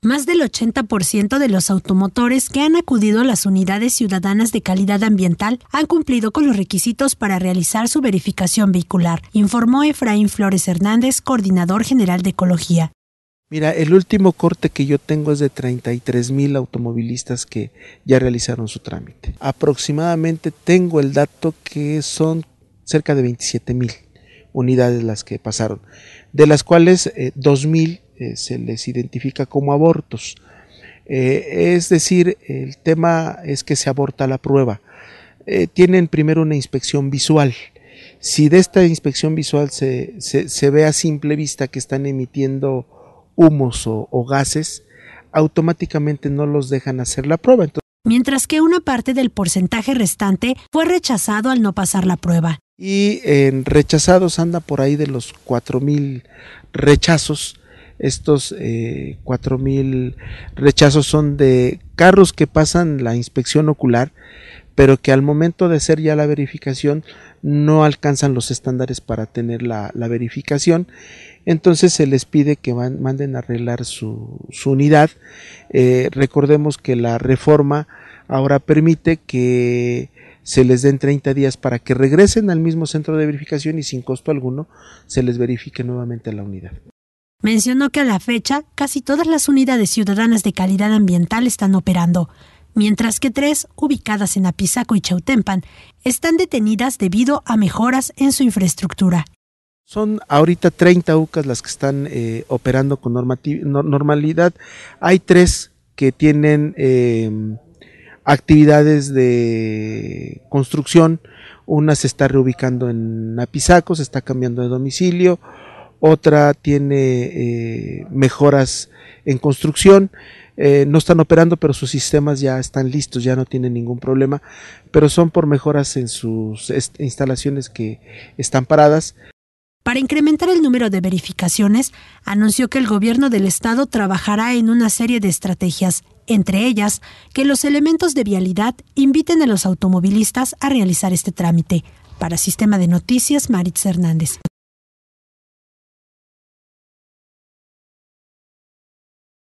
Más del 80% de los automotores que han acudido a las unidades ciudadanas de calidad ambiental han cumplido con los requisitos para realizar su verificación vehicular, informó Efraín Flores Hernández, coordinador general de Ecología. Mira, el último corte que yo tengo es de 33 mil automovilistas que ya realizaron su trámite. Aproximadamente tengo el dato que son cerca de 27 mil unidades las que pasaron, de las cuales 2.000 eh, 2 mil eh, se les identifica como abortos. Eh, es decir, el tema es que se aborta la prueba. Eh, tienen primero una inspección visual. Si de esta inspección visual se, se, ve a simple vista que están emitiendo humos o, gases, automáticamente no los dejan hacer la prueba. mientras que una parte del porcentaje restante fue rechazado al no pasar la prueba. Y en rechazados anda por ahí de los 4.000 rechazos estos 4.000 eh, rechazos son de carros que pasan la inspección ocular, pero que al momento de hacer ya la verificación no alcanzan los estándares para tener la, verificación. Entonces se les pide que manden a arreglar su, unidad. Eh, recordemos que la reforma ahora permite que se les den 30 días para que regresen al mismo centro de verificación y sin costo alguno se les verifique nuevamente la unidad. Mencionó que a la fecha casi todas las unidades ciudadanas de calidad ambiental están operando, mientras que tres, ubicadas en Apizaco y Chautempan, están detenidas debido a mejoras en su infraestructura. Son ahorita 30 UCAS las que están eh, operando con normalidad. Hay tres que tienen em, actividades de construcción. Una se está reubicando en Apizaco, se está cambiando de domicilio otra tiene eh, mejoras en construcción. Eh, no están operando, pero sus sistemas ya están listos, ya no tienen ningún problema, pero son por mejoras en sus instalaciones que están paradas. Para incrementar el número de verificaciones, anunció que el gobierno del estado trabajará en una serie de estrategias, entre ellas que los elementos de vialidad inviten a los automovilistas a realizar este trámite. Para Sistema de Noticias, Maritz Hernández.